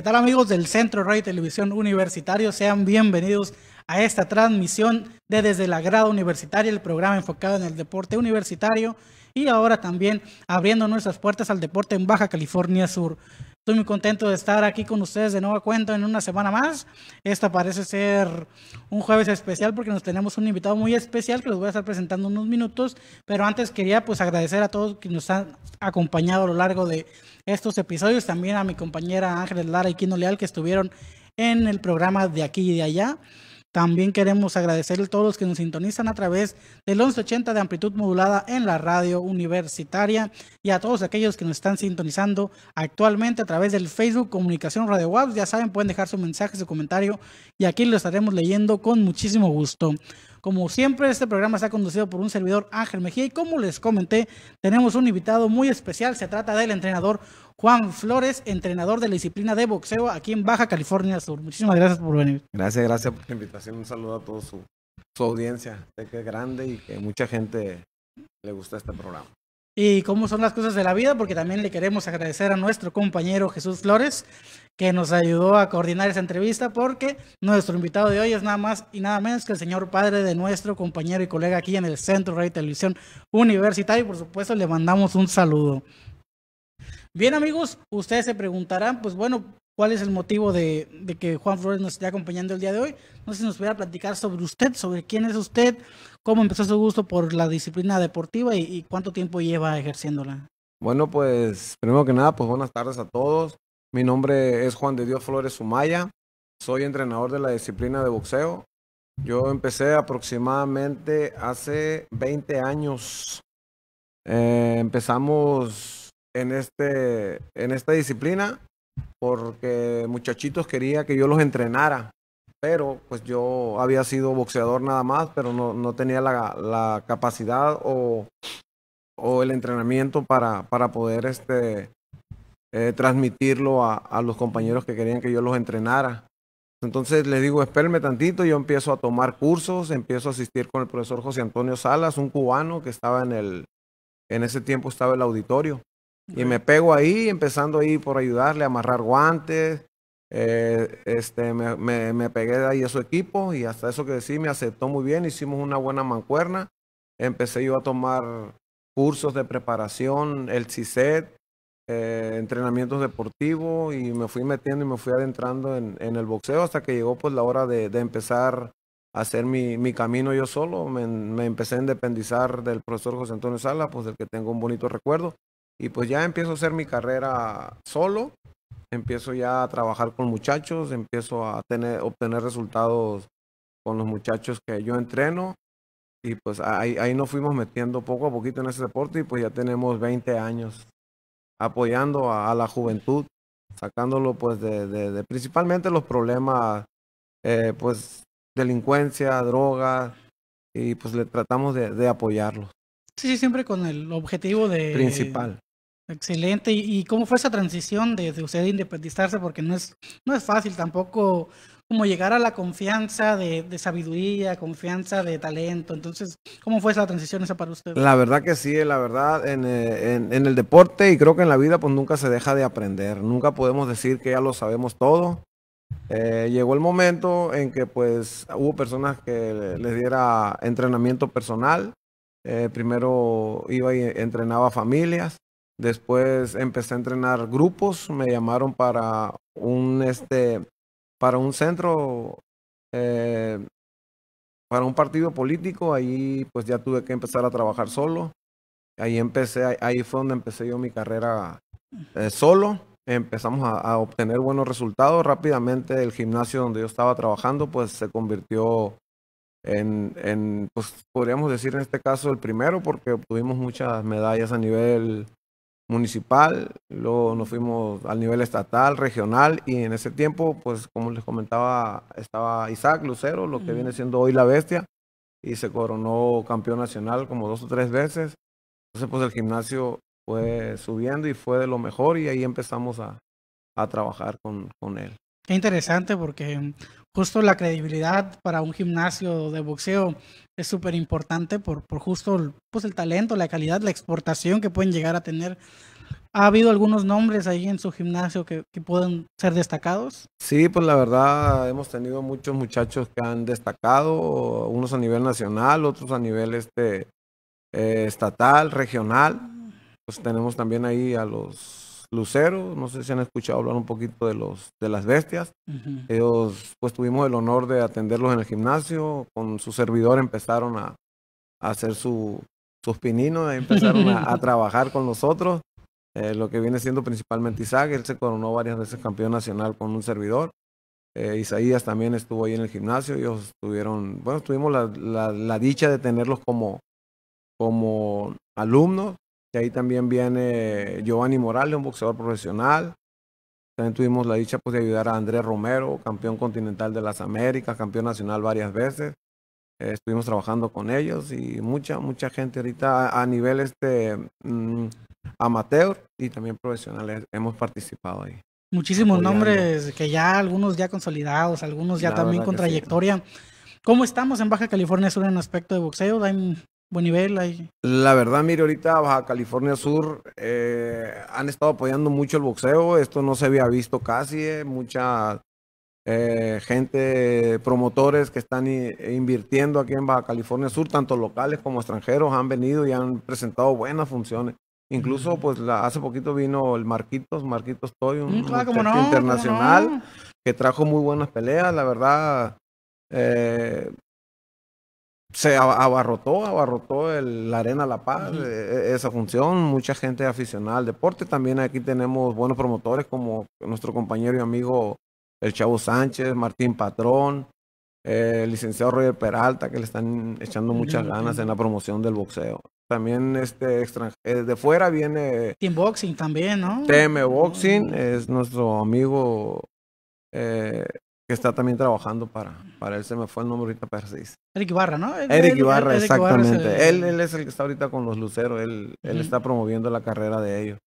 ¿Qué tal amigos del Centro Radio y Televisión Universitario? Sean bienvenidos a esta transmisión de Desde la Grada Universitaria, el programa enfocado en el deporte universitario y ahora también abriendo nuestras puertas al deporte en Baja California Sur. Estoy muy contento de estar aquí con ustedes de nueva cuenta en una semana más. Esta parece ser un jueves especial porque nos tenemos un invitado muy especial que los voy a estar presentando en unos minutos, pero antes quería pues agradecer a todos que nos han acompañado a lo largo de estos episodios, también a mi compañera Ángeles Lara y Quino Leal que estuvieron en el programa de aquí y de allá. También queremos agradecer a todos los que nos sintonizan a través del 1180 de amplitud modulada en la radio universitaria y a todos aquellos que nos están sintonizando actualmente a través del Facebook Comunicación Radio Waves. Ya saben, pueden dejar su mensaje, su comentario y aquí lo estaremos leyendo con muchísimo gusto. Como siempre, este programa está conducido por un servidor Ángel Mejía y como les comenté, tenemos un invitado muy especial. Se trata del entrenador Juan Flores, entrenador de la disciplina de boxeo aquí en Baja California Sur. Muchísimas gracias por venir. Gracias, gracias por la invitación. Un saludo a toda su, audiencia. Sé que es grande y que mucha gente le gusta este programa. Y cómo son las cosas de la vida, porque también le queremos agradecer a nuestro compañero Jesús Flores, que nos ayudó a coordinar esta entrevista, porque nuestro invitado de hoy es nada más y nada menos que el señor padre de nuestro compañero y colega aquí en el Centro y Televisión Universitario Y por supuesto, le mandamos un saludo. Bien amigos, ustedes se preguntarán, pues bueno, ¿cuál es el motivo de, que Juan Flores nos esté acompañando el día de hoy? No sé si nos pudiera platicar sobre usted, sobre quién es usted, cómo empezó su gusto por la disciplina deportiva y, cuánto tiempo lleva ejerciéndola. Bueno, pues primero que nada, pues buenas tardes a todos. Mi nombre es Juan de Dios Flores Sumaya, soy entrenador de la disciplina de boxeo. Yo empecé aproximadamente hace 20 años. Eh, empezamos en, este, en esta disciplina porque muchachitos quería que yo los entrenara, pero pues yo había sido boxeador nada más, pero no, no tenía la, capacidad o, o, el entrenamiento para, para poder este, eh, transmitirlo a, los compañeros que querían que yo los entrenara. Entonces les digo, espérenme tantito, yo empiezo a tomar cursos, empiezo a asistir con el profesor José Antonio Salas, un cubano que estaba en el, en ese tiempo estaba el auditorio. Y me pego ahí, empezando ahí por ayudarle a amarrar guantes. Eh, este, me, pegué de ahí a su equipo y hasta eso que decía, me aceptó muy bien. Hicimos una buena mancuerna. Empecé yo a tomar cursos de preparación, el CISET, eh, entrenamientos deportivos y me fui metiendo y me fui adentrando en, el boxeo hasta que llegó pues la hora de, empezar a hacer mi, mi, camino yo solo. Me, empecé a independizar del profesor José Antonio Sala, pues del que tengo un bonito recuerdo. Y pues ya empiezo a hacer mi carrera solo, empiezo ya a trabajar con muchachos, empiezo a tener, obtener resultados con los muchachos que yo entreno. Y pues ahí, nos fuimos metiendo poco a poquito en ese deporte y pues ya tenemos 20 años apoyando a, la juventud, sacándolo pues de, principalmente los problemas, eh, pues delincuencia, drogas, y pues le tratamos de, de apoyarlos. sí, siempre con el objetivo de... Principal. Excelente. ¿Y cómo fue esa transición de, usted independizarse? Porque no es, no es fácil tampoco como llegar a la confianza de, sabiduría, confianza de talento. Entonces, ¿cómo fue esa transición esa para usted? La verdad que sí, la verdad, eh, en, el deporte y creo que en la vida, pues nunca se deja de aprender. Nunca podemos decir que ya lo sabemos todo. Eh, llegó el momento en que pues hubo personas que les diera entrenamiento personal. Eh, primero iba y entrenaba familias. Después empecé a entrenar grupos, me llamaron para un, este, para un centro, eh, para un partido político, ahí pues ya tuve que empezar a trabajar solo. Ahí empecé, ahí fue donde empecé yo mi carrera eh, solo. Empezamos a, obtener buenos resultados. Rápidamente el gimnasio donde yo estaba trabajando pues se convirtió en, en, pues podríamos decir en este caso el primero porque obtuvimos muchas medallas a nivel municipal, luego nos fuimos al nivel estatal, regional, y en ese tiempo, pues como les comentaba, estaba Isaac Lucero, lo que viene siendo hoy la bestia, y se coronó campeón nacional como dos o tres veces. Entonces, pues el gimnasio fue subiendo y fue de lo mejor, y ahí empezamos a, trabajar con, con él. Qué interesante porque justo la credibilidad para un gimnasio de boxeo es súper importante por, justo pues, el talento, la calidad, la exportación que pueden llegar a tener. ¿Ha habido algunos nombres ahí en su gimnasio que, pueden ser destacados? Sí, pues la verdad hemos tenido muchos muchachos que han destacado, unos a nivel nacional, otros a nivel este, eh, estatal, regional. Pues tenemos también ahí a los Lucero, no sé si han escuchado hablar un poquito de los de las bestias. Ellos pues tuvimos el honor de atenderlos en el gimnasio, con su servidor empezaron a, hacer su, sus pininos, empezaron a, trabajar con nosotros, eh, lo que viene siendo principalmente Isaac, él se coronó varias veces campeón nacional con un servidor. Eh, Isaías también estuvo ahí en el gimnasio, ellos tuvieron, bueno, tuvimos la, la dicha de tenerlos como, como alumnos y ahí también viene Giovanni Morales, un boxeador profesional. También tuvimos la dicha pues, de ayudar a Andrés Romero, campeón continental de las Américas, campeón nacional varias veces. Eh, estuvimos trabajando con ellos y mucha, mucha gente ahorita a, nivel este mm, amateur y también profesionales hemos participado ahí. Muchísimos nombres que ya algunos ya consolidados, algunos ya también con trayectoria. ¿Cómo estamos en Baja California Sur en aspecto de boxeo? buen nivel ahí. La verdad, mire, ahorita Baja California Sur eh, han estado apoyando mucho el boxeo. Esto no se había visto casi. Eh. Mucha eh, gente, promotores que están invirtiendo aquí en Baja California Sur, tanto locales como extranjeros, han venido y han presentado buenas funciones. Incluso, pues, hace poquito vino el Marquitos, Marquitos Toy, un mm, internacional, que trajo muy buenas peleas. La verdad, eh, se abarrotó, abarrotó el, la Arena La Paz, eh, eh, esa función, mucha gente aficionada al deporte, también aquí tenemos buenos promotores como nuestro compañero y amigo el Chavo Sánchez, Martín Patrón, el licenciado Roger Peralta, que le están echando muchas ganas en la promoción del boxeo. También este extranjero, eh, de fuera viene... Team Boxing también, ¿no? TM Boxing, es nuestro amigo que está también trabajando para, para él, se me fue el nombre ahorita, pero Eric Ibarra, ¿no? Eric Ibarra, exactamente. él, él es el que está ahorita con los Luceros, él, él está promoviendo la carrera de ellos.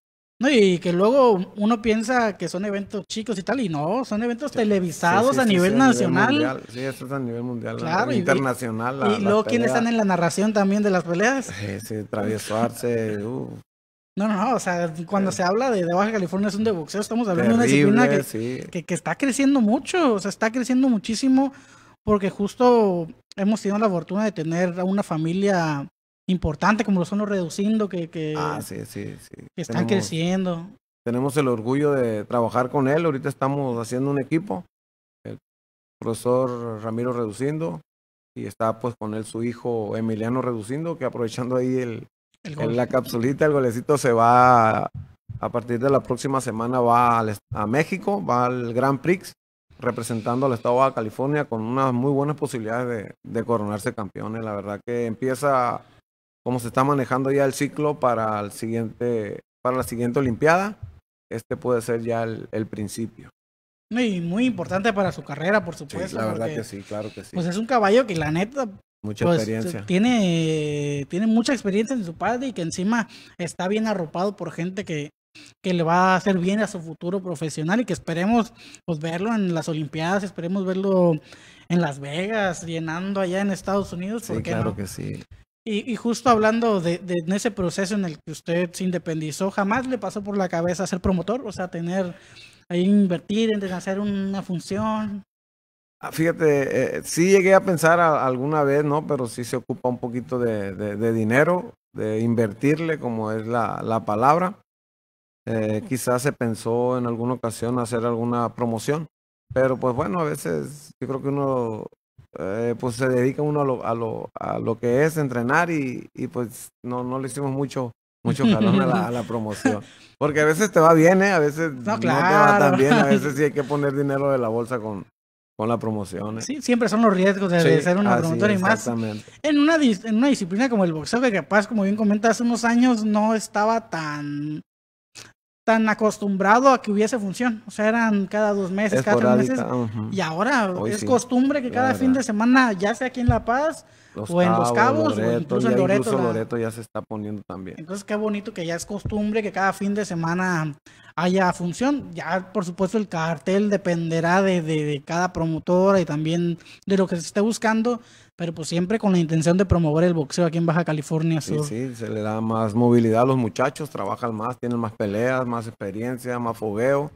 No, y que luego uno piensa que son eventos chicos y tal, y no, son eventos televisados a nivel nacional. sí, eso es a nivel mundial, internacional. y, luego quiénes están en la narración también de las peleas. Sí, Travieso Arce, no, no, no, o sea, cuando se habla de, Baja California es un de boxeo, estamos hablando de una disciplina que, está creciendo mucho, o sea, está creciendo muchísimo porque justo hemos tenido la fortuna de tener a una familia importante como lo son los reduciendo ah, que, están creciendo. Tenemos el orgullo de trabajar con él, ahorita estamos haciendo un equipo, el profesor Ramiro Reduciendo y está pues con él su hijo Emiliano Reduciendo, que aprovechando ahí el, en la capsulita, el golecito se va a partir de la próxima semana, va a México, va al Grand Prix, representando al estado de California con unas muy buenas posibilidades de, coronarse campeones. La verdad que empieza como se está manejando ya el ciclo para, el siguiente, para la siguiente Olimpiada. Este puede ser ya el, principio. Y muy importante para su carrera, por supuesto. la verdad que sí, claro que sí. Pues es un caballo que la neta Mucha pues, experiencia. Tiene, tiene mucha experiencia en su padre y que encima está bien arropado por gente que, que le va a hacer bien a su futuro profesional y que esperemos pues, verlo en las Olimpiadas, esperemos verlo en Las Vegas, llenando allá en Estados Unidos. sí, claro que sí. Y, y justo hablando de, de, ese proceso en el que usted se independizó, jamás le pasó por la cabeza ser promotor, o sea, tener ahí invertir en hacer una función. Ah, fíjate, eh, sí llegué a pensar alguna vez, ¿no? Pero sí se ocupa un poquito de, de, dinero, de invertirle, como es la, la palabra. Eh, quizás se pensó en alguna ocasión hacer alguna promoción, pero pues bueno, a veces yo creo que uno eh, pues se dedica uno a lo, a lo, que es entrenar y, pues no, no le hicimos mucho, mucho a la, promoción. Porque a veces te va bien, ¿eh? a veces no, no, te va tan bien, a veces sí hay que poner dinero de la bolsa con, con las promociones. Eh. Sí, siempre son los riesgos de, ser una promotora y más en una, en una disciplina como el boxeo, que capaz, como bien comentas, hace unos años no estaba tan tan acostumbrado a que hubiese función. O sea, eran cada dos meses, cada tres meses. Y ahora es costumbre que cada fin de semana, ya sea aquí en La Paz, o en Los Cabos, o incluso en Loreto. ya se está poniendo también. Entonces, qué bonito que ya es costumbre que cada fin de semana haya función. Ya, por supuesto, el cartel dependerá de, cada promotora y también de lo que se esté buscando, pero pues siempre con la intención de promover el boxeo aquí en Baja California Sí, sí, se le da más movilidad a los muchachos, trabajan más, tienen más peleas, más experiencia, más fogueo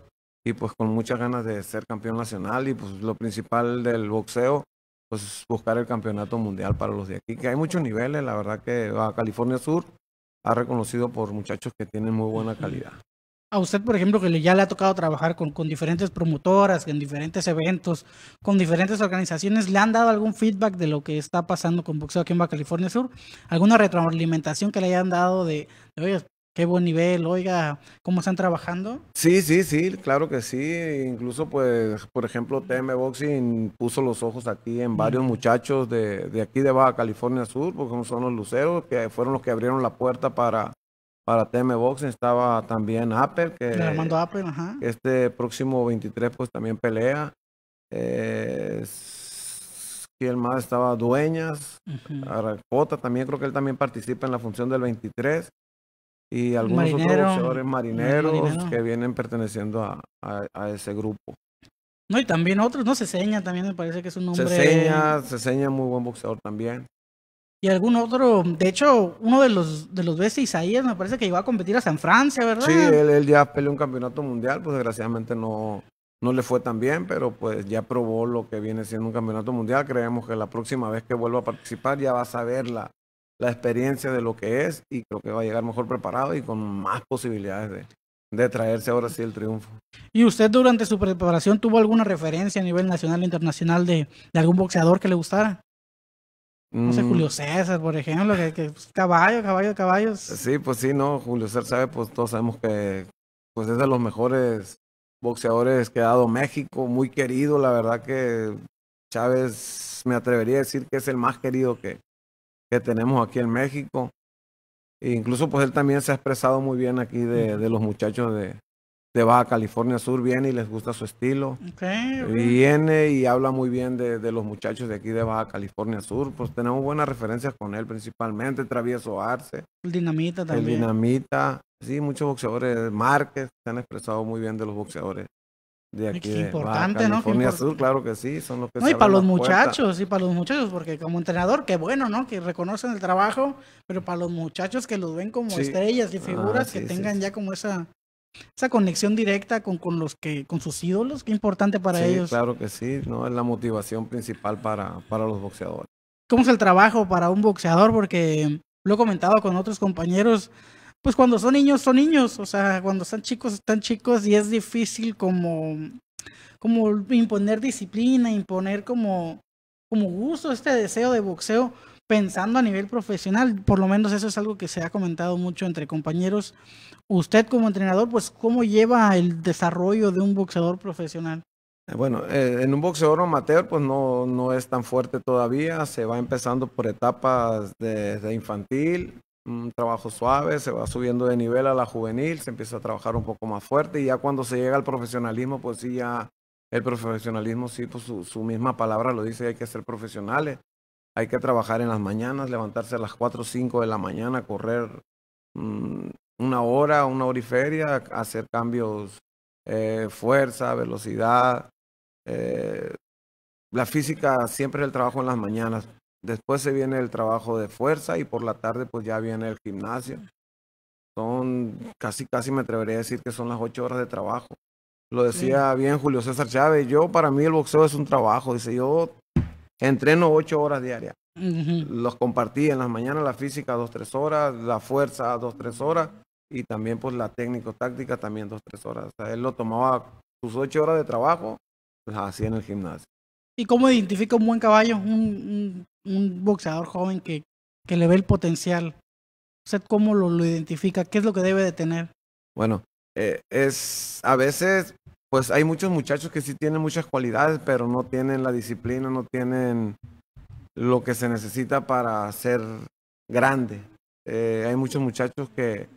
y pues con muchas ganas de ser campeón nacional y pues lo principal del boxeo pues buscar el campeonato mundial para los de aquí, que hay muchos niveles, la verdad que Baja ah, California Sur ha reconocido por muchachos que tienen muy buena calidad. A usted, por ejemplo, que ya le ha tocado trabajar con, diferentes promotoras, en diferentes eventos, con diferentes organizaciones, ¿le han dado algún feedback de lo que está pasando con boxeo aquí en Baja California Sur? ¿Alguna retroalimentación que le hayan dado de, de qué buen nivel, oiga, cómo están trabajando. Sí, sí, sí, claro que sí. Incluso, pues, por ejemplo, TM Boxing puso los ojos aquí en varios muchachos de, aquí de Baja California Sur, porque son los luceros, que fueron los que abrieron la puerta para, para TM Boxing. Estaba también Apple, que este próximo 23 pues también pelea. ¿Quién más estaba? Dueñas, Aracota, también creo que él también participa en la función del 23 y algunos otros boxeadores marineros que vienen perteneciendo a, a, ese grupo. No, y también otros, ¿no? se seña también me parece que es un nombre. se seña muy buen boxeador también. Y algún otro, de hecho, uno de los de los veces Isaías me parece que iba a competir hasta en Francia, ¿verdad? Sí, él, ya peleó un campeonato mundial, pues desgraciadamente no, no le fue tan bien, pero pues ya probó lo que viene siendo un campeonato mundial. Creemos que la próxima vez que vuelva a participar ya va a saberla la experiencia de lo que es y creo que va a llegar mejor preparado y con más posibilidades de, traerse ahora sí el triunfo. ¿Y usted durante su preparación tuvo alguna referencia a nivel nacional e internacional de, algún boxeador que le gustara? No sé, mm. Julio César, por ejemplo, que, que pues, caballo, caballo, caballos. Sí, pues sí, no, Julio César sabe, pues todos sabemos que pues es de los mejores boxeadores que ha dado México, muy querido, la verdad que Chávez me atrevería a decir que es el más querido que, que tenemos aquí en México. E incluso pues él también se ha expresado muy bien aquí de, los muchachos de, de, Baja California Sur, viene y les gusta su estilo. Viene y habla muy bien de, los muchachos de aquí de Baja California Sur, pues tenemos buenas referencias con él principalmente, Travieso Arce. El Dinamita también. El Dinamita, sí, muchos boxeadores, Márquez, se han expresado muy bien de los boxeadores de aquí importante, de California ¿no? Sur, claro que sí, son los que no, y para los muchachos, sí, y para los muchachos, porque como entrenador, qué bueno, ¿no? Que reconocen el trabajo, pero para los muchachos que los ven como estrellas y figuras, ah, que tengan ya como esa esa conexión directa con, con los que con sus ídolos, qué importante para ellos. claro que sí, no es la motivación principal para para los boxeadores. ¿Cómo es el trabajo para un boxeador? Porque lo he comentado con otros compañeros, pues cuando son niños, son niños, o sea, cuando están chicos, están chicos y es difícil como, como imponer disciplina, imponer como, como gusto este deseo de boxeo pensando a nivel profesional, por lo menos eso es algo que se ha comentado mucho entre compañeros. Usted como entrenador, pues, ¿cómo lleva el desarrollo de un boxeador profesional? Eh, bueno, eh, en un boxeador amateur pues no, no es tan fuerte todavía, se va empezando por etapas de infantil, un trabajo suave, se va subiendo de nivel a la juvenil, se empieza a trabajar un poco más fuerte y ya cuando se llega al profesionalismo, pues sí, ya el profesionalismo, sí, pues su, misma palabra lo dice, hay que ser profesionales, hay que trabajar en las mañanas, levantarse a las 4 o 5 de la mañana, correr mm, una hora, una hora y feria, hacer cambios, eh, fuerza, velocidad. Eh, la física siempre es el trabajo en las mañanas. Después se viene el trabajo de fuerza y por la tarde pues ya viene el gimnasio. Son casi, casi me atrevería a decir que son las ocho horas de trabajo. Lo decía bien Julio César Chávez, yo para mí el boxeo es un trabajo. Dice, yo entreno ocho horas diarias. Los compartí en las mañanas la física dos, tres horas, la fuerza dos, tres horas y también pues la técnico-táctica también dos, tres horas. O él lo tomaba sus ocho horas de trabajo, las pues, hacía en el gimnasio. ¿Y cómo identifica un buen caballo, un, boxeador joven que, que, le ve el potencial? ¿Usted cómo lo, lo, identifica? ¿Qué es lo que debe de tener? Bueno, eh, es a veces, pues hay muchos muchachos que sí tienen muchas cualidades, pero no tienen la disciplina, no tienen lo que se necesita para ser grande. Eh, hay muchos muchachos que,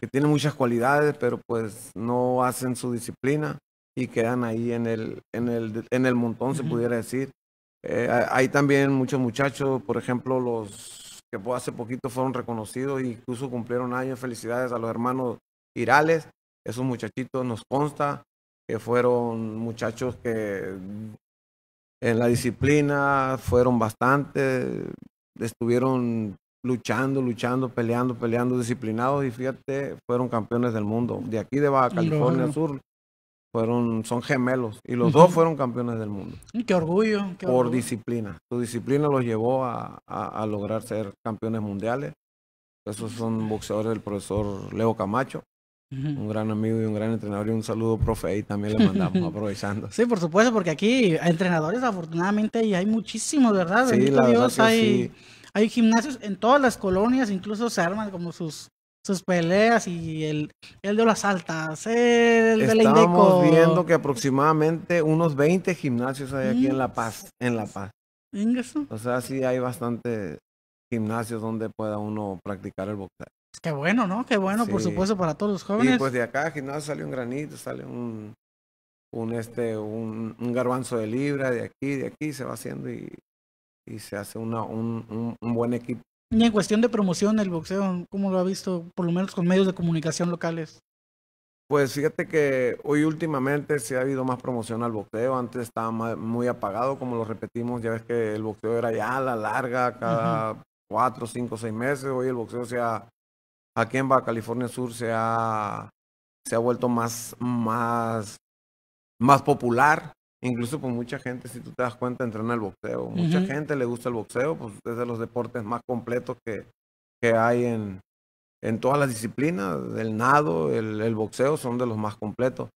que tienen muchas cualidades, pero pues no hacen su disciplina y quedan ahí en el, en el, en el montón, se pudiera decir. Eh, hay también muchos muchachos, por ejemplo, los que hace poquito fueron reconocidos e incluso cumplieron años. Felicidades a los hermanos Irales. Esos muchachitos nos consta que fueron muchachos que en la disciplina fueron bastante, estuvieron luchando, luchando, peleando, peleando, disciplinados y fíjate, fueron campeones del mundo. De aquí de Baja California Sur fueron, son gemelos y los dos fueron campeones del mundo. Mm, qué orgullo. por disciplina. Su disciplina los llevó a, lograr ser campeones mundiales. Esos son boxeadores del profesor Leo Camacho. Un gran amigo y un gran entrenador y un saludo, profe, y también le mandamos aprovechando. Sí, por supuesto, porque aquí hay entrenadores afortunadamente y hay muchísimos, ¿verdad? Sí, la Dios, hay, hay gimnasios en todas las colonias, incluso se arman como sus sus peleas y el, el de las altas, el la Indeco. Estamos viendo que aproximadamente unos 20 gimnasios hay aquí en La Paz, en La Paz. O sea, sí hay bastante gimnasios donde pueda uno practicar el boxeo. Qué bueno, ¿no? Qué bueno, por supuesto, para todos los jóvenes. Y pues de acá gimnasio sale un granito, sale un, un este, un, garbanzo de libra de aquí, de aquí, se va haciendo y, y se hace una, un buen equipo. Y en cuestión de promoción, el boxeo, ¿cómo lo ha visto? Por lo menos con medios de comunicación locales. Pues fíjate que hoy últimamente se ha habido más promoción al boxeo. Antes estaba muy apagado, como lo repetimos. Ya ves que el boxeo era ya a la larga, cada cuatro, cinco, seis meses. Hoy el boxeo se aquí en Baja California Sur se ha, se ha vuelto más, más, más popular. Incluso con pues, mucha gente, si tú te das cuenta, entrena el boxeo. Mucha gente le gusta el boxeo, pues es de los deportes más completos que, que hay en, todas las disciplinas. El nado, el, boxeo son de los más completos.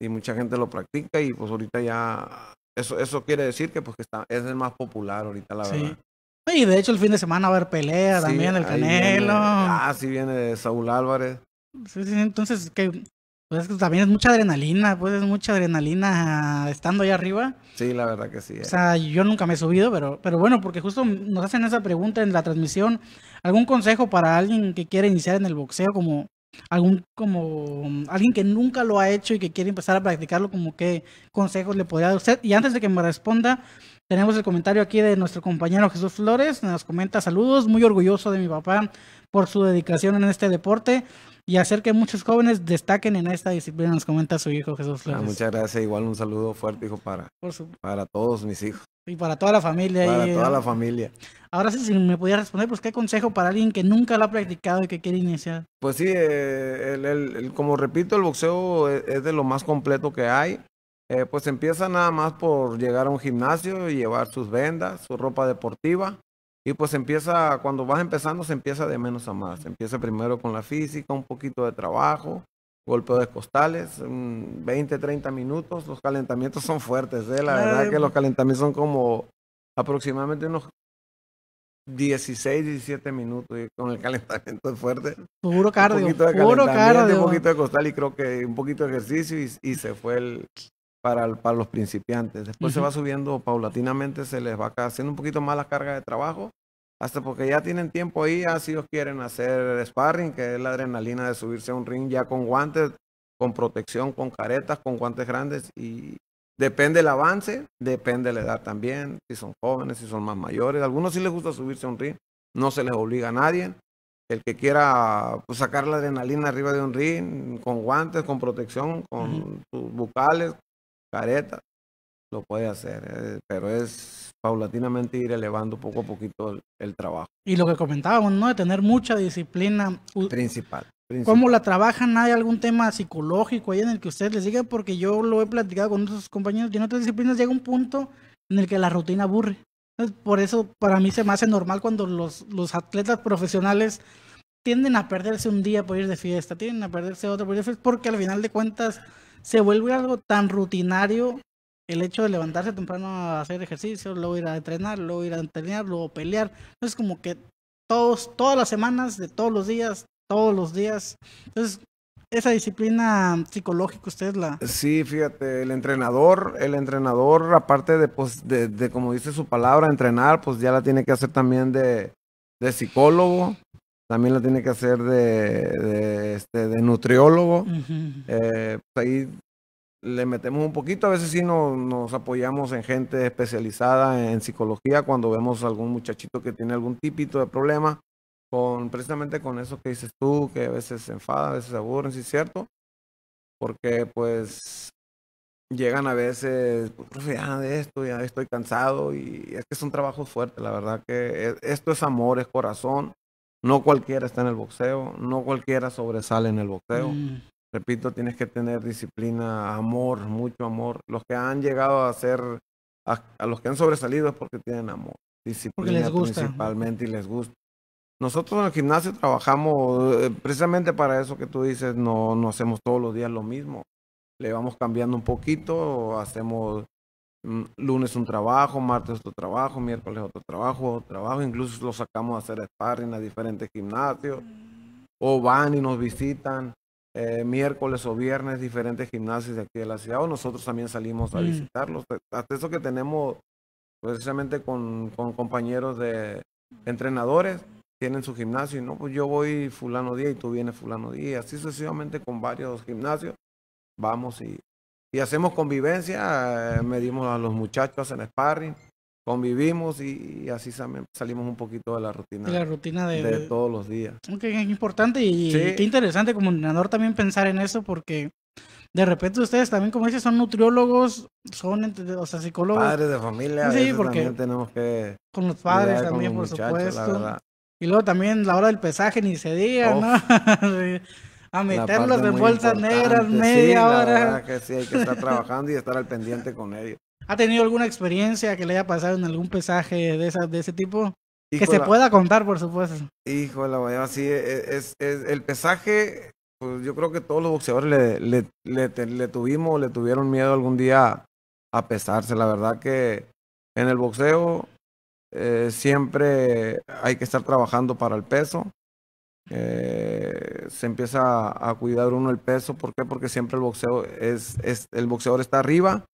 Y mucha gente lo practica y pues ahorita ya eso, eso quiere decir que pues, está, es el más popular ahorita, la sí. verdad. Y de hecho el fin de semana va a haber pelea también, el Canelo. ah, sí viene Saúl Álvarez. Sí, sí, entonces que pues también es mucha adrenalina, pues es mucha adrenalina estando ahí arriba. Sí, la verdad que sí. Eh. O sea, yo nunca me he subido, pero, pero bueno, porque justo nos hacen esa pregunta en la transmisión. ¿Algún consejo para alguien que quiere iniciar en el boxeo como algún como alguien que nunca lo ha hecho y que quiere empezar a practicarlo, como qué consejos le podría dar usted? Y antes de que me responda, tenemos el comentario aquí de nuestro compañero Jesús Flores, nos comenta saludos, muy orgulloso de mi papá por su dedicación en este deporte y hacer que muchos jóvenes destaquen en esta disciplina, nos comenta su hijo Jesús ah, Flores. muchas gracias, igual un saludo fuerte, hijo, para, para todos mis hijos. Y para toda la familia. Para toda la familia. Ahora sí, si me pudiera responder, pues, ¿qué consejo para alguien que nunca lo ha practicado y que quiere iniciar? Pues sí, eh, el, como repito, el boxeo es, de lo más completo que hay. Eh, pues empieza nada más por llegar a un gimnasio y llevar sus vendas, su ropa deportiva, y pues empieza, cuando vas empezando, se empieza de menos a más. Empieza primero con la física, un poquito de trabajo, golpeo de costales, 20, 30 minutos. Los calentamientos son fuertes, ¿eh? la verdad que los calentamientos son como aproximadamente unos 16, 17 minutos con el calentamiento fuerte. Puro cardio, un poquito de cardio. Un poquito de costal y creo que un poquito de ejercicio y se fue el, para, los principiantes. Después se va subiendo paulatinamente, se les va haciendo un poquito más la carga de trabajo, hasta porque ya tienen tiempo ahí, ya si ellos quieren hacer sparring, que es la adrenalina de subirse a un ring ya con guantes, con protección, con caretas, con guantes grandes y, Depende el avance, depende la edad también, si son jóvenes, si son más mayores. Algunos sí les gusta subirse a un ring, no se les obliga a nadie. El que quiera pues, sacar la adrenalina arriba de un ring, con guantes, con protección, con sus bucales, careta, lo puede hacer, eh, pero es paulatinamente ir elevando poco a poquito el, trabajo. Y lo que comentábamos, ¿no? De tener mucha disciplina. Principal. ¿Cómo la trabajan? ¿Hay algún tema psicológico ahí en el que ustedes les digan? Porque yo lo he platicado con otros compañeros y en otras disciplinas llega un punto en el que la rutina aburre. por eso para mí se me hace normal cuando los, los atletas profesionales tienden a perderse un día por ir de fiesta, tienden a perderse otro por ir de fiesta, porque al final de cuentas se vuelve algo tan rutinario el hecho de levantarse temprano a hacer ejercicio, luego ir a entrenar, luego ir a entrenar, luego pelear. Entonces como que todos, todas las semanas, de todos los días, todos los días. Entonces, esa disciplina psicológica usted la... Sí, fíjate, el entrenador, el entrenador, aparte de, pues, de como dice su palabra, entrenar, pues ya la tiene que hacer también de, de psicólogo, también la tiene que hacer de, este, de nutriólogo. Eh, pues, ahí le metemos un poquito, a veces sí nos apoyamos en gente especializada en, psicología cuando vemos algún muchachito que tiene algún tipito de problema, con, precisamente con eso que dices tú, que a veces se enfada, a veces se aburren, sí es cierto, porque pues llegan a veces, pues, ya de esto, ya estoy cansado y es que un trabajo fuerte. la verdad que e, esto es amor, es corazón no cualquiera está en el boxeo, no cualquiera sobresale en el boxeo. Mm. Repito, tienes que tener disciplina, amor, mucho amor. Los que han llegado a ser, a, los que han sobresalido es porque tienen amor, disciplina principalmente y les gusta. Nosotros en el gimnasio trabajamos eh, precisamente para eso que tú dices, no, no hacemos todos los días lo mismo. Le vamos cambiando un poquito, hacemos Mm, lunes un trabajo, martes otro trabajo, miércoles otro trabajo, otro trabajo, incluso los sacamos a hacer sparring a diferentes gimnasios, o van y nos visitan eh, miércoles o viernes diferentes gimnasios de aquí de la ciudad, o nosotros también salimos a mm. visitarlos. Hasta eso que tenemos precisamente con, con, compañeros de entrenadores, tienen su gimnasio, y no, pues yo voy fulano día y tú vienes fulano día, así sucesivamente con varios gimnasios, vamos y y hacemos convivencia, eh, medimos a los muchachos en sparring, convivimos y, así salimos un poquito de la rutina. De la rutina de, todos los días. es importante y, qué interesante como entrenador también pensar en eso porque de repente ustedes también, como dices, son nutriólogos, son o sea, psicólogos. Padres de familia. Sí, porque también tenemos que... Con los padres también, por supuesto. Y luego también la hora del pesaje, ni se diga, ¿no? a meterlos en bolsas negras media hora. La sí, hay que estar trabajando y estar al pendiente con ellos. ¿Ha tenido alguna experiencia que le haya pasado en algún pesaje de, esa, de ese tipo? que se pueda contar, por supuesto. Híjole, vaya, sí, e, e, es, es, el pesaje, pues yo creo que todos los boxeadores le, le, le, le tuvimos, le tuvieron miedo algún día a pesarse. La verdad que en el boxeo eh, siempre hay que estar trabajando para el peso. Eh, se empieza a, cuidar uno el peso. ¿Por qué? Porque siempre el boxeo es, el boxeador está arriba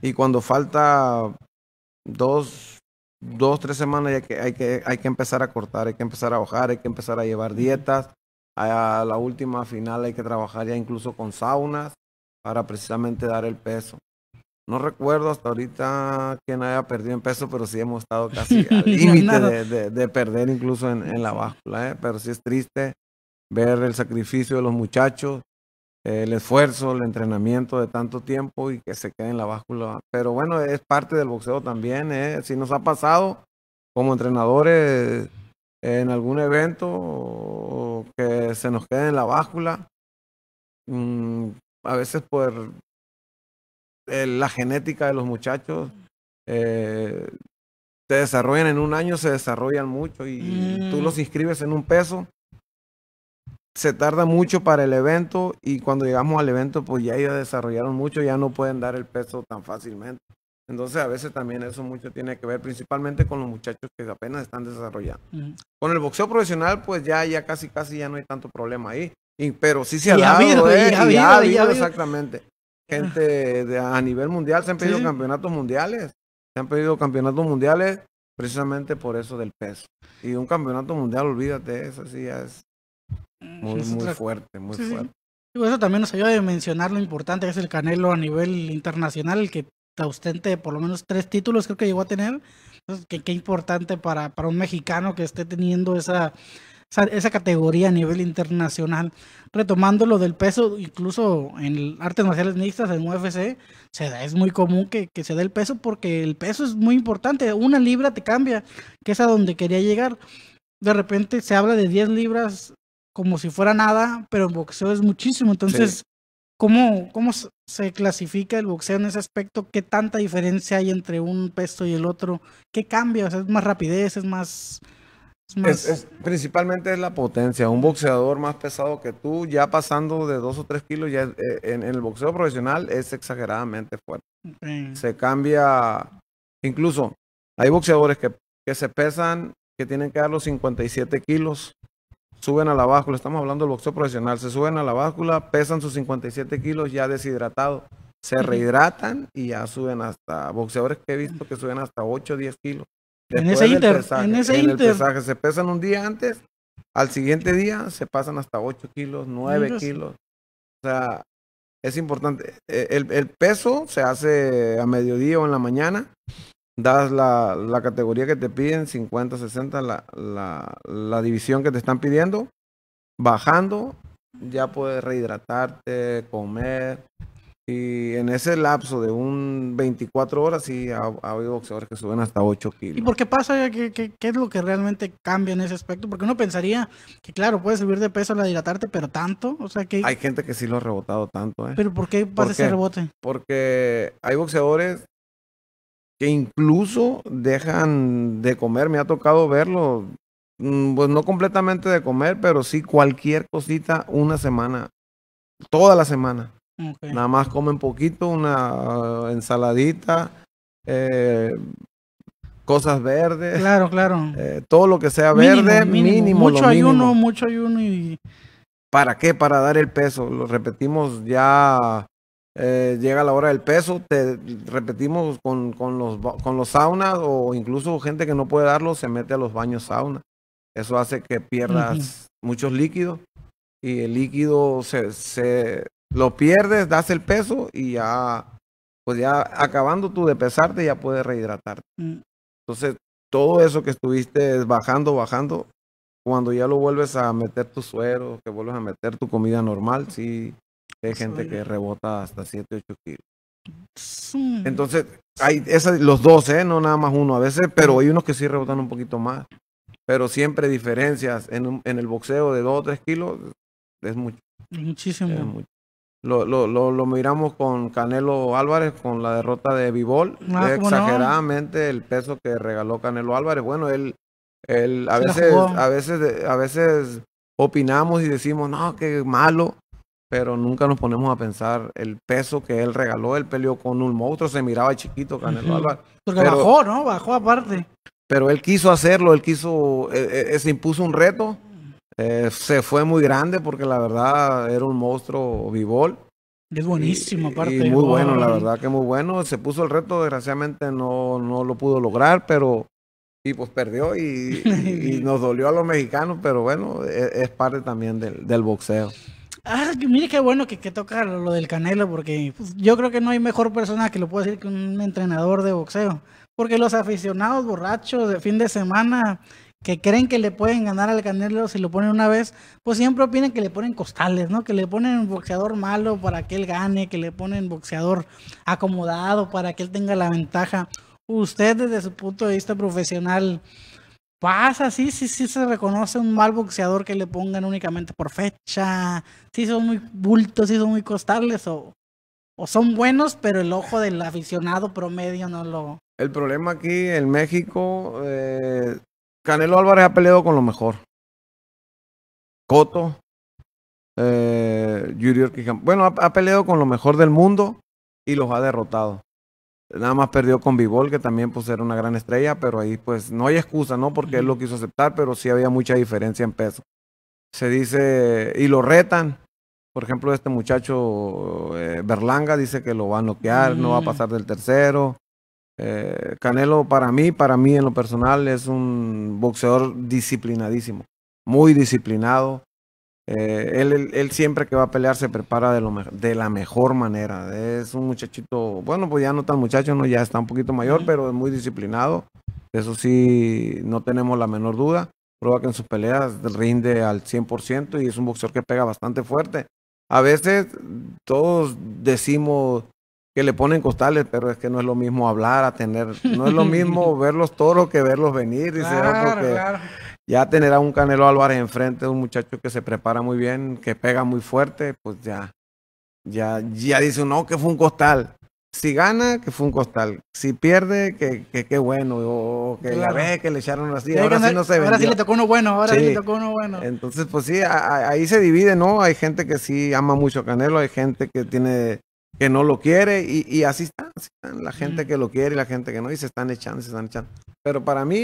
y cuando falta dos, dos tres semanas que, hay, que, hay que empezar a cortar, hay que empezar a bajar, hay que empezar a llevar dietas. A la última final hay que trabajar ya incluso con saunas para precisamente dar el peso. No recuerdo hasta ahorita quién haya perdido en peso, pero sí hemos estado casi al límite de, perder incluso en, la báscula. ¿eh? Pero sí es triste ver el sacrificio de los muchachos, el esfuerzo, el entrenamiento de tanto tiempo y que se quede en la báscula. Pero bueno, es parte del boxeo también. ¿eh? Si nos ha pasado como entrenadores en algún evento que se nos quede en la báscula, mm, a veces por eh, la genética de los muchachos eh, se desarrollan en un año, se desarrollan mucho y tú los mm. inscribes en un peso. Se tarda mucho para el evento y cuando llegamos al evento, pues ya ellos desarrollaron mucho, ya no pueden dar el peso tan fácilmente. Entonces, a veces también eso mucho tiene que ver, principalmente con los muchachos que apenas están desarrollando. Con el boxeo profesional, pues ya, ya casi, casi ya no hay tanto problema ahí. pero sí se ha exactamente gente a nivel mundial, se han pedido campeonatos mundiales, se han pedido campeonatos mundiales precisamente por eso del peso. Y un campeonato mundial, olvídate, eso sí mm, es muy, muy fuerte, muy fuerte. Y eso también nos ayuda a mencionar lo importante que es el Canelo a nivel internacional, el que ostente por lo menos tres títulos, creo que llegó a tener. Entonces, qué, qué importante para, para un mexicano que esté teniendo esa esa, categoría a nivel internacional. Retomando lo del peso, incluso en artes marciales mixtas, en UFC, se es muy común que, se dé el peso porque el peso es muy importante. Una libra te cambia, que es a donde quería llegar. De repente se habla de 10 libras como si fuera nada, pero en boxeo es muchísimo. Entonces, ¿cómo, ¿cómo se clasifica el boxeo en ese aspecto? ¿Qué tanta diferencia hay entre un peso y el otro? ¿Qué cambia? ¿Es más rapidez? ¿Es más es, principalmente es la potencia. Un boxeador más pesado que tú, ya pasando de dos o tres kilos, ya eh, en, el boxeo profesional es exageradamente fuerte. Se cambia, incluso hay boxeadores que, que, se pesan, que tienen que dar los 57 kilos, suben a la báscula, estamos hablando del boxeo profesional, se suben a la báscula, pesan sus 57 kilos ya deshidratados, se rehidratan y ya suben hasta, boxeadores que he visto que suben hasta 8 o 10 kilos en ese inter, en ese se pesan un día antes, al siguiente día se pasan hasta 8 kilos, 9 kilos. O sea, es importante. E, el, peso se hace a mediodía o en la mañana. Das la, la categoría que te piden, 50, 60, la, la, la división que te están pidiendo. Bajando, ya puedes rehidratarte, comer, y en ese lapso de un 24 horas, sí, ha, habido boxeadores que suben hasta 8 kilos. ¿Y por qué pasa? ¿Qué, ¿Qué, es lo que realmente cambia en ese aspecto? Porque uno pensaría que, claro, puedes subir de peso al dilatarte, pero tanto. O sea, que... Hay gente que sí lo ha rebotado tanto, ¿eh? ¿Pero por qué pasa ese rebote? Porque hay boxeadores que incluso dejan de comer. Me ha tocado verlo. Mm, pues no completamente de comer, pero sí cualquier cosita una semana. Toda la semana Nada más comen poquito, una ensaladita, eh, cosas verdes. Claro, claro. Eh, todo lo que sea verde, mínimo. mucho ayuno, mucho ayuno ¿Para qué? Para dar el peso. Lo repetimos ya, eh, llega la hora del peso, te repetimos con, los, con los saunas o incluso gente que no puede darlo se mete a los baños sauna. Eso hace que pierdas muchos líquidos y el líquido se, lo pierdes, das el peso y ya, pues ya acabando tú de pesarte, ya puedes rehidratarte. Mm. Entonces, todo eso que estuviste bajando, bajando, cuando ya lo vuelves a meter tu suero, que vuelves a meter tu comida normal, sí, hay gente que rebota hasta 7, 8 kilos. Entonces, hay los dos, ¿eh? no nada más uno a veces, pero mm. hay unos que sí rebotan un poquito más. Pero siempre diferencias en, en el boxeo de 2 o 3 kilos es mucho. Muchísimo lo, lo, lo, lo, miramos con Canelo Álvarez, con la derrota de Vivol. Ah, exageradamente el peso que regaló Canelo Álvarez. Bueno, él, él a, veces, a, veces, a veces opinamos y decimos, no, qué malo, pero nunca nos ponemos a pensar el peso que él regaló. Él peleó con un monstruo, se miraba chiquito Canelo Álvarez. Porque bajó, ¿no? Bajó aparte. Pero él quiso hacerlo, él quiso, e, e, e, se impuso un reto eh, se fue muy grande porque la verdad era un monstruo vivol. Es buenísimo, aparte. muy bueno, la verdad que muy bueno. Se puso el reto, desgraciadamente no, lo pudo lograr, pero y pues perdió y, nos dolió a los mexicanos, pero bueno, e, es, parte también del, boxeo. Ah, mire qué bueno que, toca lo del Canelo, porque pues, yo creo que no hay mejor persona que lo pueda decir que un entrenador de boxeo. Porque los aficionados borrachos de fin de semana que creen que le pueden ganar al Canelo si lo ponen una vez, pues siempre opinan que le ponen costales, ¿no? Que le ponen un boxeador malo para que él gane, que le ponen boxeador acomodado para que él tenga la ventaja. Usted desde su punto de vista profesional pasa, sí, sí, sí se reconoce un mal boxeador que le pongan únicamente por fecha, sí son muy bultos, sí son muy costales o, o son buenos, pero el ojo del aficionado promedio no lo... El problema aquí en México... Eh Canelo Álvarez ha peleado con lo mejor. Coto, eh, Junior Bueno, ha, peleado con lo mejor del mundo y los ha derrotado. Nada más perdió con Bivol, que también pues era una gran estrella, pero ahí pues no hay excusa, ¿no? Porque él lo quiso aceptar, pero sí había mucha diferencia en peso. Se dice, y lo retan. Por ejemplo, este muchacho eh, Berlanga dice que lo va a noquear, no va a mm. pasar del tercero. Eh, Canelo para mí, para mí en lo personal, es un boxeador disciplinadísimo, muy disciplinado. Eh, él, siempre que va a pelear se prepara de, la mejor manera. Es un muchachito, bueno, pues ya no tan muchacho, no, ya está un poquito mayor, pero es muy disciplinado. Eso sí, no tenemos la menor duda. Prueba que en sus peleas rinde al 100% y es un boxeador que pega bastante fuerte. A veces todos decimos, que le ponen costales, pero es que no es lo mismo hablar, a tener, no es lo mismo ver los toros que verlos venir, dice porque ya tener a un Canelo Álvarez enfrente, un muchacho que se prepara muy bien, que pega muy fuerte, pues ya, ya, ya dice no, que fue un costal. Si gana, que fue un costal. Si pierde, que qué bueno. O que la ve, que le echaron así. ahora sí no se ve Ahora sí le tocó uno bueno, ahora sí. le tocó uno bueno. Entonces, pues sí, ahí se divide, ¿no? Hay gente que sí ama mucho a Canelo, hay gente que tiene que no lo quiere y, así están, la gente que lo quiere y la gente que no y se están echando, se están echando. Pero para mí,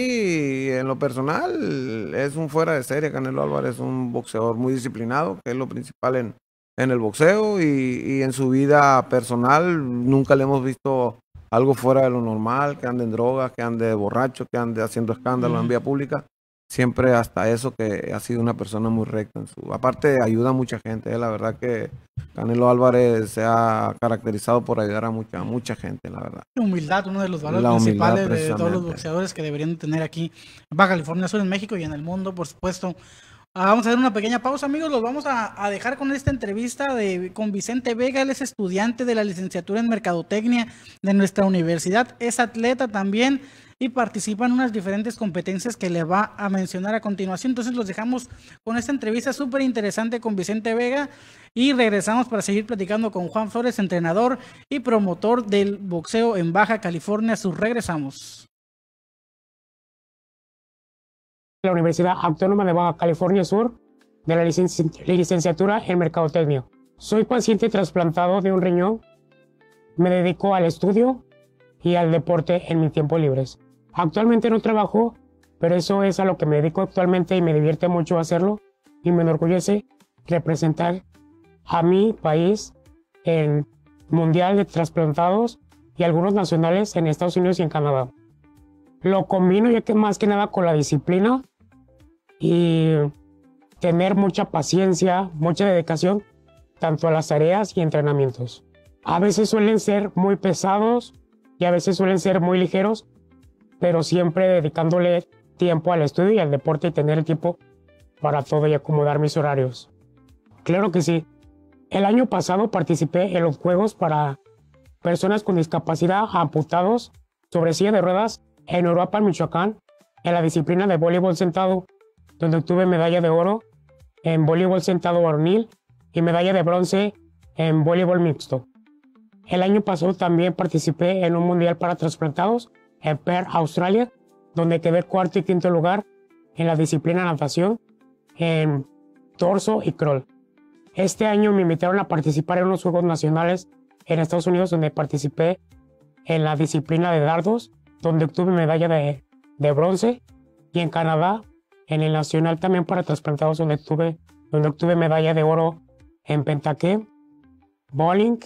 en lo personal, es un fuera de serie. Canelo Álvarez es un boxeador muy disciplinado, que es lo principal en, en el boxeo y, en su vida personal nunca le hemos visto algo fuera de lo normal, que ande en drogas, que ande borracho, que ande haciendo escándalo en vía pública siempre hasta eso que ha sido una persona muy recta en su aparte ayuda a mucha gente eh, la verdad que Canelo Álvarez se ha caracterizado por ayudar a mucha mucha gente la verdad humildad uno de los valores principales de todos los boxeadores que deberían tener aquí en Baja California Sur en México y en el mundo por supuesto ah, vamos a hacer una pequeña pausa, amigos. Los vamos a, dejar con esta entrevista de, con Vicente Vega. Él es estudiante de la licenciatura en Mercadotecnia de nuestra universidad. Es atleta también y participan en unas diferentes competencias que le va a mencionar a continuación. Entonces los dejamos con esta entrevista súper interesante con Vicente Vega y regresamos para seguir platicando con Juan Flores, entrenador y promotor del boxeo en Baja California Sur. Regresamos. La Universidad Autónoma de Baja California Sur de la licenciatura en Mercadotecnia. Soy paciente trasplantado de un riñón. Me dedico al estudio y al deporte en mis tiempos libres. Actualmente no trabajo, pero eso es a lo que me dedico actualmente y me divierte mucho hacerlo y me enorgullece representar a mi país en Mundial de Trasplantados y algunos nacionales en Estados Unidos y en Canadá. Lo combino ya que más que nada con la disciplina y tener mucha paciencia, mucha dedicación, tanto a las tareas y entrenamientos. A veces suelen ser muy pesados y a veces suelen ser muy ligeros, pero siempre dedicándole tiempo al estudio y al deporte y tener el tiempo para todo y acomodar mis horarios. Claro que sí. El año pasado participé en los Juegos para personas con discapacidad amputados sobre silla de ruedas en Europa, Michoacán, en la disciplina de voleibol sentado, donde obtuve medalla de oro en voleibol sentado varonil y medalla de bronce en voleibol mixto. El año pasado también participé en un mundial para trasplantados en Per Australia, donde quedé cuarto y quinto lugar en la disciplina de natación, en torso y crawl. Este año me invitaron a participar en unos Juegos Nacionales en Estados Unidos, donde participé en la disciplina de dardos, donde obtuve medalla de, bronce, y en Canadá, en el Nacional también para trasplantados, donde, donde obtuve medalla de oro en pentaqué, bowling,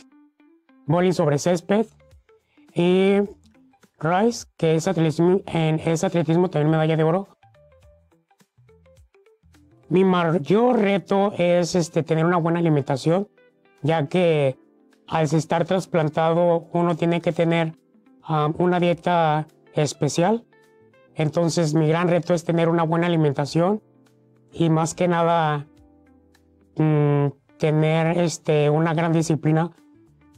bowling sobre césped, y Rice, que es atletismo, en ese atletismo también medalla de oro. Mi mayor reto es este, tener una buena alimentación, ya que al estar trasplantado uno tiene que tener una dieta especial. Entonces mi gran reto es tener una buena alimentación y más que nada mm, tener este, una gran disciplina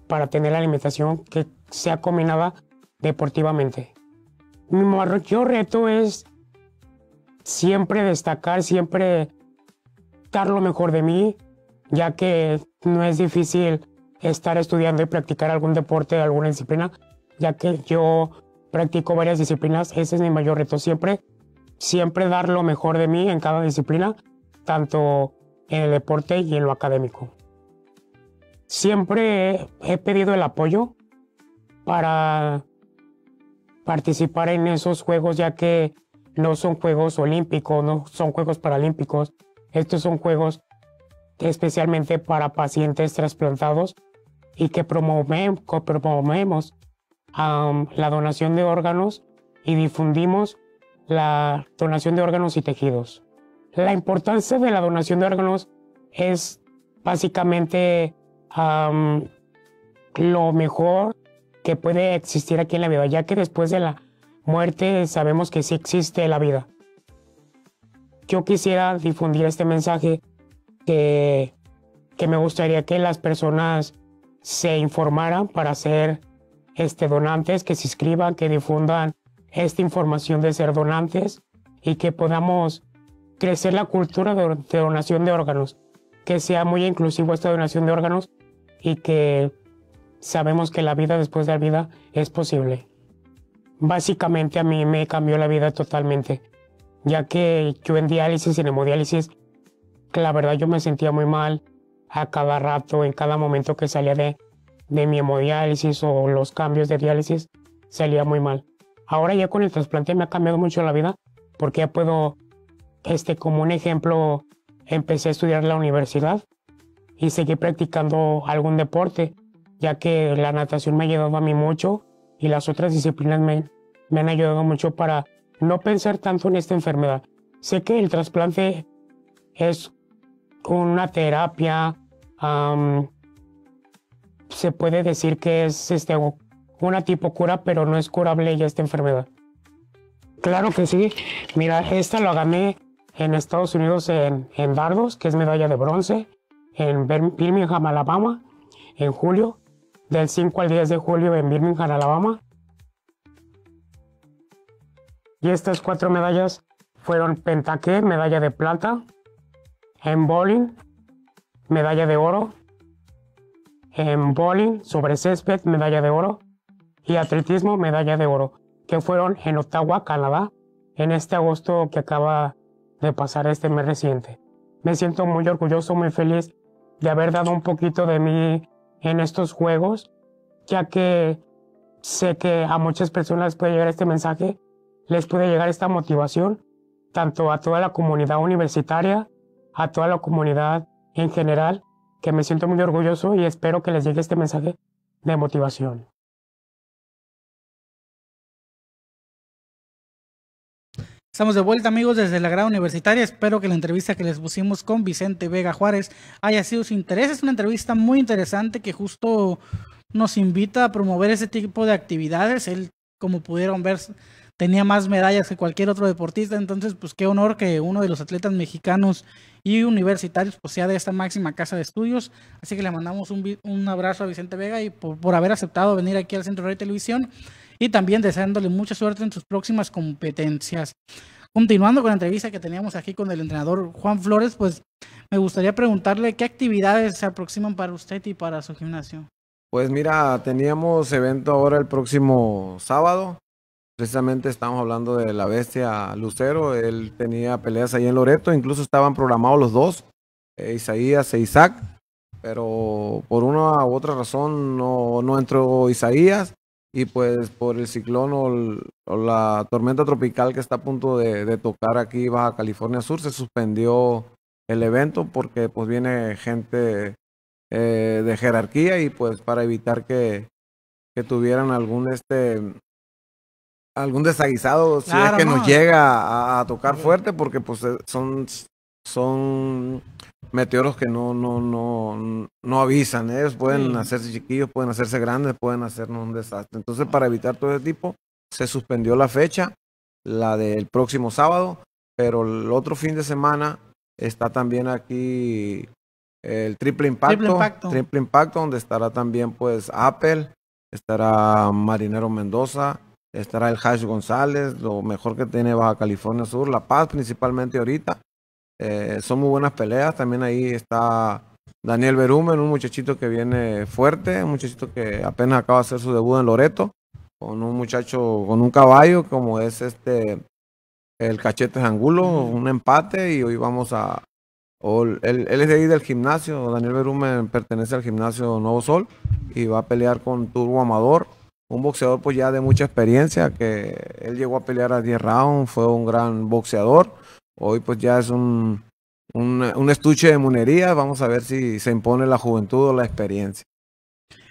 para tener la alimentación que sea combinada deportivamente. Mi mayor reto es siempre destacar, siempre dar lo mejor de mí, ya que no es difícil estar estudiando y practicar algún deporte, alguna disciplina, ya que yo practico varias disciplinas, ese es mi mayor reto, siempre, siempre dar lo mejor de mí en cada disciplina, tanto en el deporte y en lo académico. Siempre he pedido el apoyo para participar en esos juegos ya que no son juegos olímpicos, no son juegos paralímpicos. Estos son juegos especialmente para pacientes trasplantados y que promovemos la donación de órganos y difundimos la donación de órganos y tejidos. La importancia de la donación de órganos es básicamente lo mejor que puede existir aquí en la vida, ya que después de la muerte sabemos que sí existe la vida. Yo quisiera difundir este mensaje que, que me gustaría que las personas se informaran para ser este, donantes, que se inscriban, que difundan esta información de ser donantes y que podamos crecer la cultura de, donación de órganos, que sea muy inclusivo esta donación de órganos y que sabemos que la vida después de la vida es posible. Básicamente a mí me cambió la vida totalmente, ya que yo en diálisis y en hemodiálisis, la verdad yo me sentía muy mal a cada rato, en cada momento que salía de, de mi hemodiálisis o los cambios de diálisis, salía muy mal. Ahora ya con el trasplante me ha cambiado mucho la vida, porque ya puedo, este, como un ejemplo, empecé a estudiar en la universidad y seguí practicando algún deporte ya que la natación me ha ayudado a mí mucho y las otras disciplinas me, han ayudado mucho para no pensar tanto en esta enfermedad. Sé que el trasplante es una terapia, se puede decir que es este, una tipo cura, pero no es curable ya esta enfermedad. Claro que sí. Mira, esta la gané en Estados Unidos en, en Dardos, que es medalla de bronce, en Birmingham, Alabama, en julio del 5 al 10 de julio en Birmingham, Alabama. Y estas cuatro medallas fueron pentaque, medalla de plata, en bowling, medalla de oro, en bowling sobre césped, medalla de oro, y atletismo, medalla de oro, que fueron en Ottawa, Canadá, en este agosto que acaba de pasar este mes reciente. Me siento muy orgulloso, muy feliz de haber dado un poquito de mí en estos juegos, ya que sé que a muchas personas les puede llegar este mensaje, les puede llegar esta motivación, tanto a toda la comunidad universitaria, a toda la comunidad en general, que me siento muy orgulloso y espero que les llegue este mensaje de motivación. Estamos de vuelta amigos desde la gran universitaria. Espero que la entrevista que les pusimos con Vicente Vega Juárez haya sido su interés. Es una entrevista muy interesante que justo nos invita a promover ese tipo de actividades. Él, como pudieron ver, tenía más medallas que cualquier otro deportista. Entonces, pues qué honor que uno de los atletas mexicanos y universitarios posea pues, de esta máxima casa de estudios. Así que le mandamos un, abrazo a Vicente Vega y por, por haber aceptado venir aquí al Centro de Televisión y también deseándole mucha suerte en sus próximas competencias. Continuando con la entrevista que teníamos aquí con el entrenador Juan Flores, pues me gustaría preguntarle qué actividades se aproximan para usted y para su gimnasio. Pues mira, teníamos evento ahora el próximo sábado. Precisamente estamos hablando de la bestia Lucero. Él tenía peleas ahí en Loreto, incluso estaban programados los dos, eh, Isaías e Isaac, pero por una u otra razón no, no entró Isaías y pues por el ciclón o, la tormenta tropical que está a punto de, tocar aquí Baja California Sur, se suspendió el evento porque pues viene gente eh, de jerarquía y pues para evitar que, que tuvieran algún este algún desaguisado si es que no. nos llega a, tocar fuerte porque pues eh, son son meteoros que no, no, no, no avisan. Ellos ¿eh? pueden hacerse chiquillos, pueden hacerse grandes, pueden hacernos un desastre. Entonces, ah. para evitar todo ese tipo, se suspendió la fecha, la del próximo sábado, pero el otro fin de semana está también aquí el triple impacto, triple impacto, donde estará también pues Apple, estará Marinero Mendoza, estará el Hash González, lo mejor que tiene Baja California Sur, La Paz principalmente ahorita, eh, son muy buenas peleas. También ahí está Daniel Berumen, un muchachito que viene fuerte, un muchachito que apenas acaba de hacer su debut en Loreto, con un muchacho, con un caballo, como es este, el cachete de Angulo, un empate, y hoy vamos a. él, es de ahí del gimnasio, Daniel Berumen pertenece al gimnasio Nuevo Sol y va a pelear con Turbo Amador, un boxeador pues ya de mucha experiencia, que él llegó a pelear a 10 rounds, fue un gran boxeador Hoy pues ya es un, un, estuche de monería. Vamos a ver si se impone la juventud o la experiencia.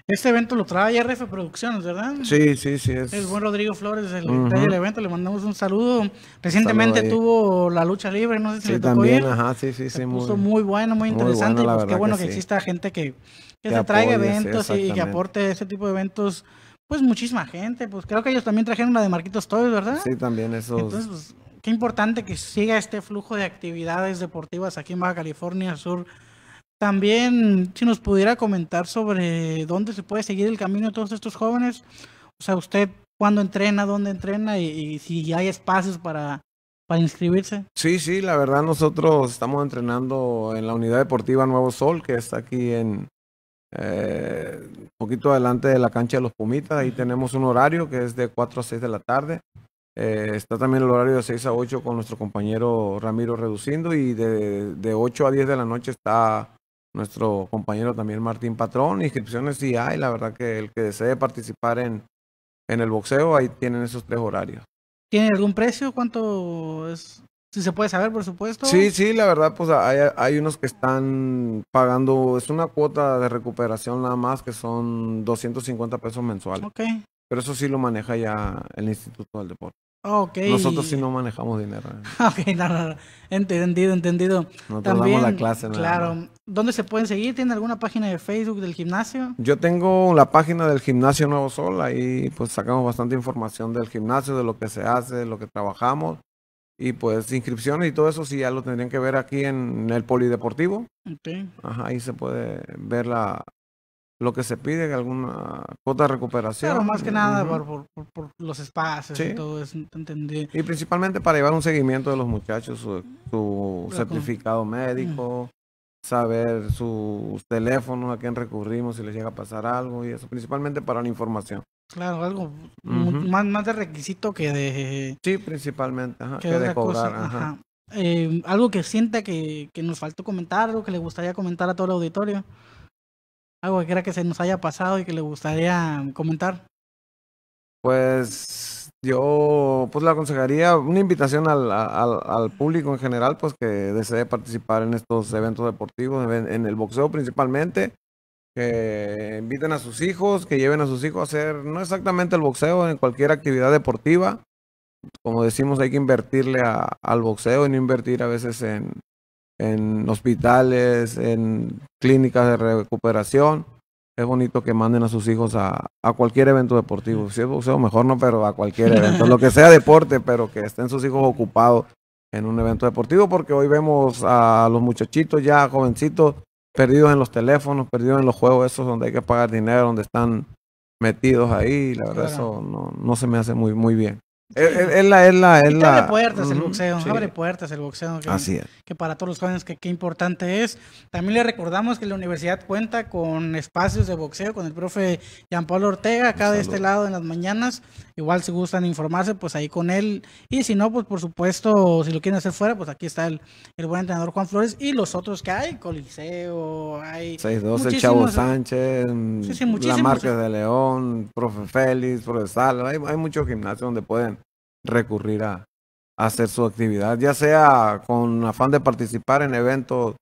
Este evento lo trae RF Producciones, ¿verdad? Sí, sí, sí. Es. El buen Rodrigo Flores, el uh del evento, le mandamos un saludo. Recientemente tuvo la lucha libre, no sé si le tocó también, Ajá, sí, sí, se sí. Puso muy, bueno, muy interesante. bueno, y pues qué bueno que, exista gente que, que, traiga eventos y que aporte ese tipo de eventos pues muchísima gente, pues creo que ellos también trajeron una de Marquitos Toys, ¿verdad? Sí, también eso. Entonces, pues, qué importante que siga este flujo de actividades deportivas aquí en Baja California Sur. También, si nos pudiera comentar sobre dónde se puede seguir el camino de todos estos jóvenes, o sea, usted cuándo entrena, dónde entrena y, si hay espacios para, para inscribirse. Sí, sí, la verdad nosotros estamos entrenando en la unidad deportiva Nuevo Sol, que está aquí en, un eh, poquito adelante de la cancha de los Pumitas. Ahí tenemos un horario que es de 4 a 6 de la tarde. Eh, está también el horario de 6 a 8 con nuestro compañero Ramiro Reduciendo y de, de 8 a 10 de la noche está nuestro compañero también Martín Patrón. Inscripciones sí hay, la verdad que el que desee participar en, en el boxeo, ahí tienen esos tres horarios. ¿Tiene algún precio? ¿Cuánto es? Si se puede saber, por supuesto. Sí, sí, la verdad, pues hay, unos que están pagando, es una cuota de recuperación nada más que son 250 pesos mensuales. Pero eso sí lo maneja ya el Instituto del Deporte. Ah, Nosotros sí no manejamos dinero. Eh. entendido, entendido. No También, la clase. Claro. ¿Dónde se pueden seguir? ¿Tiene alguna página de Facebook del gimnasio? Yo tengo la página del gimnasio Nuevo Sol. Ahí pues sacamos bastante información del gimnasio, de lo que se hace, de lo que trabajamos. Y pues inscripciones y todo eso sí ya lo tendrían que ver aquí en el Polideportivo. ahí se puede ver la, lo que se pide en alguna cuota de recuperación. Claro, más que nada por, los espacios y todo eso, entendí. Y principalmente para llevar un seguimiento de los muchachos, su, certificado médico, saber sus teléfonos, a quién recurrimos, si les llega a pasar algo y eso, principalmente para la información. Claro, algo más, más de requisito que de... Sí, principalmente, que, de cobrar. Eh, algo que sienta que, que nos faltó comentar, algo que le gustaría comentar a todo el auditorio algo que quiera que se nos haya pasado y que le gustaría comentar. Pues yo pues le aconsejaría una invitación al, al, público en general pues que desee participar en estos eventos deportivos, en, el boxeo principalmente, que inviten a sus hijos, que lleven a sus hijos a hacer no exactamente el boxeo, en cualquier actividad deportiva. Como decimos, hay que invertirle al boxeo y no invertir a veces en, en hospitales, en clínicas de recuperación. Es bonito que manden a sus hijos a, cualquier evento deportivo. Si es mejor no, pero a cualquier evento. Lo que sea deporte, pero que estén sus hijos ocupados en un evento deportivo, porque hoy vemos a los muchachitos ya jovencitos perdidos en los teléfonos, perdidos en los juegos, esos donde hay que pagar dinero, donde están metidos ahí. La verdad, eso no, no se me hace muy, muy bien. Es la, es la, es la. Abre puertas el boxeo, abre puertas el boxeo. Que, Así es. Que para todos los jóvenes, que qué importante es. También le recordamos que la universidad cuenta con espacios de boxeo con el profe Jean Pablo Ortega, acá de este lado en las mañanas. Igual si gustan informarse, pues ahí con él. Y si no, pues por supuesto, si lo quieren hacer fuera, pues aquí está el, buen entrenador Juan Flores y los otros que hay, Coliseo, hay. 6 el Chavo Sánchez, la marca de León, profe Félix, profe Sal, hay, hay muchos gimnasios donde pueden recurrirá a hacer su actividad, ya sea con afán de participar en eventos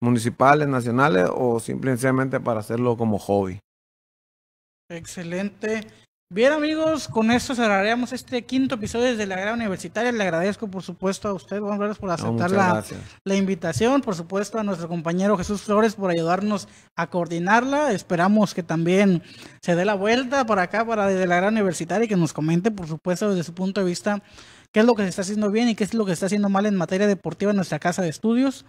municipales, nacionales o simplemente para hacerlo como hobby. Excelente. Bien amigos, con esto cerraríamos este quinto episodio desde la Gran Universitaria. Le agradezco por supuesto a usted, Juan Flores, por aceptar la, la, invitación, por supuesto a nuestro compañero Jesús Flores por ayudarnos a coordinarla. Esperamos que también se dé la vuelta para acá, para desde la Gran Universitaria y que nos comente, por supuesto, desde su punto de vista, qué es lo que se está haciendo bien y qué es lo que se está haciendo mal en materia deportiva en nuestra casa de estudios.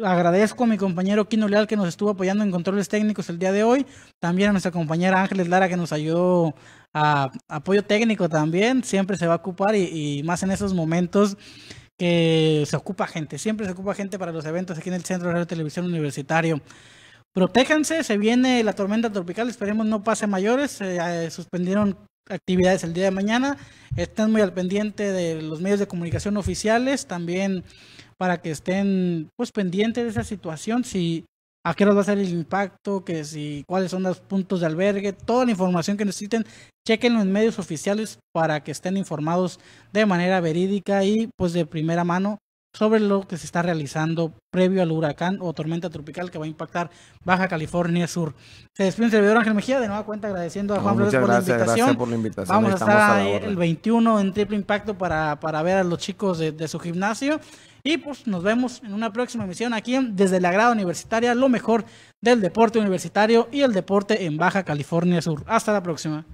Agradezco a mi compañero Kino Leal que nos estuvo apoyando en controles técnicos el día de hoy. También a nuestra compañera Ángeles Lara que nos ayudó a apoyo técnico también. Siempre se va a ocupar y, más en esos momentos que se ocupa gente. Siempre se ocupa gente para los eventos aquí en el Centro de Radio Televisión Universitario. Protéjanse, se viene la tormenta tropical, esperemos no pase mayores. Se eh, suspendieron actividades el día de mañana. estén muy al pendiente de los medios de comunicación oficiales, también para que estén pues pendientes de esa situación, si a qué nos va a ser el impacto, que si cuáles son los puntos de albergue, toda la información que necesiten, chequen los medios oficiales para que estén informados de manera verídica y pues de primera mano sobre lo que se está realizando previo al huracán o tormenta tropical que va a impactar Baja California Sur. Se despide el servidor Ángel Mejía, de nueva cuenta agradeciendo a Juan Flores por, la invitación. Vamos a estar el 21 en Triple Impacto para, para ver a los chicos de, su gimnasio. Y pues nos vemos en una próxima emisión aquí Desde la Grada Universitaria, lo mejor del deporte universitario y el deporte en Baja California Sur. Hasta la próxima.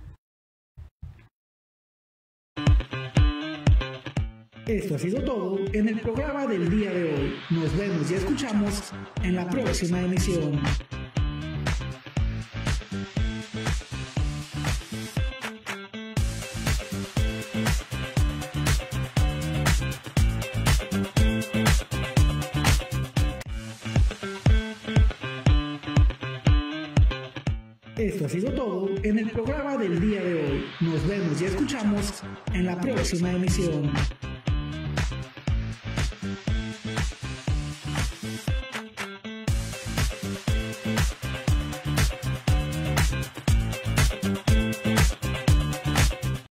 Esto ha sido todo en el programa del día de hoy. Nos vemos y escuchamos en la próxima emisión. Esto ha sido todo en el programa del día de hoy. Nos vemos y escuchamos en la próxima emisión.